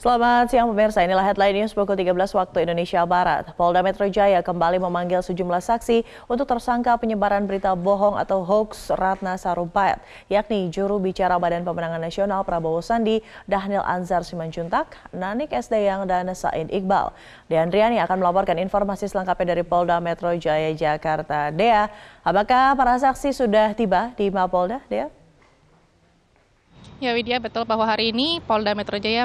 Selamat siang pemirsa, inilah headline news pukul 13 waktu Indonesia Barat. Polda Metro Jaya kembali memanggil sejumlah saksi untuk tersangka penyebaran berita bohong atau hoax Ratna Sarumpayat, yakni juru bicara Badan Pemenangan Nasional Prabowo Sandi, Dahnil Anzar Simanjuntak, Nanik SD Yang, dan Said Iqbal. Riani akan melaporkan informasi selengkapnya dari Polda Metro Jaya Jakarta. Dea, apakah para saksi sudah tiba di Mapolda, Dea? Ya Widya, betul bahwa hari ini Polda Metro Jaya eh,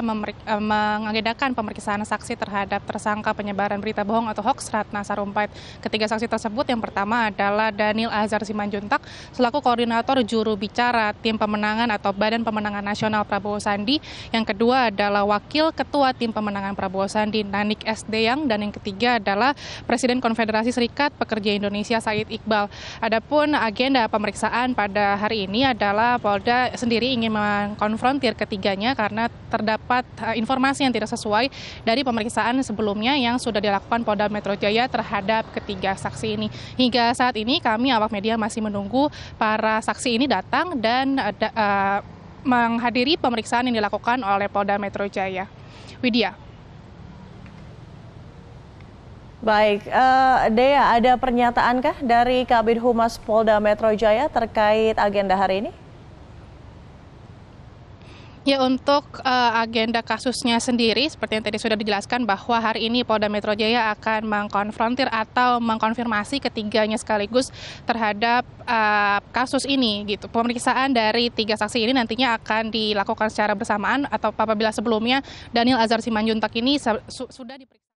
mengagendakan pemeriksaan saksi terhadap tersangka penyebaran berita bohong atau hoax Ratna Sarumpait. Ketiga saksi tersebut yang pertama adalah Daniel Azhar Simanjuntak selaku koordinator juru bicara tim pemenangan atau Badan Pemenangan Nasional Prabowo Sandi. Yang kedua adalah Wakil Ketua Tim Pemenangan Prabowo Sandi Nanik S. Deyang dan yang ketiga adalah Presiden Konfederasi Serikat Pekerja Indonesia Said Iqbal. Adapun agenda pemeriksaan pada hari ini adalah Polda sendiri ingin mengkonfrontir ketiganya karena terdapat eh, informasi yang tidak sesuai dari pemeriksaan sebelumnya yang sudah dilakukan Polda Metro Jaya terhadap ketiga saksi ini. Hingga saat ini kami awak media masih menunggu para saksi ini datang dan uh, menghadiri pemeriksaan yang dilakukan oleh Polda Metro Jaya. Widya. Baik, uh, Dea, ada pernyataankah dari Kabid Humas Polda Metro Jaya terkait agenda hari ini? Ya untuk uh, agenda kasusnya sendiri seperti yang tadi sudah dijelaskan bahwa hari ini Polda Metro Jaya akan mengkonfrontir atau mengkonfirmasi ketiganya sekaligus terhadap uh, kasus ini gitu. Pemeriksaan dari tiga saksi ini nantinya akan dilakukan secara bersamaan atau apabila sebelumnya Daniel Azhar Simanjuntak ini su sudah diperiksa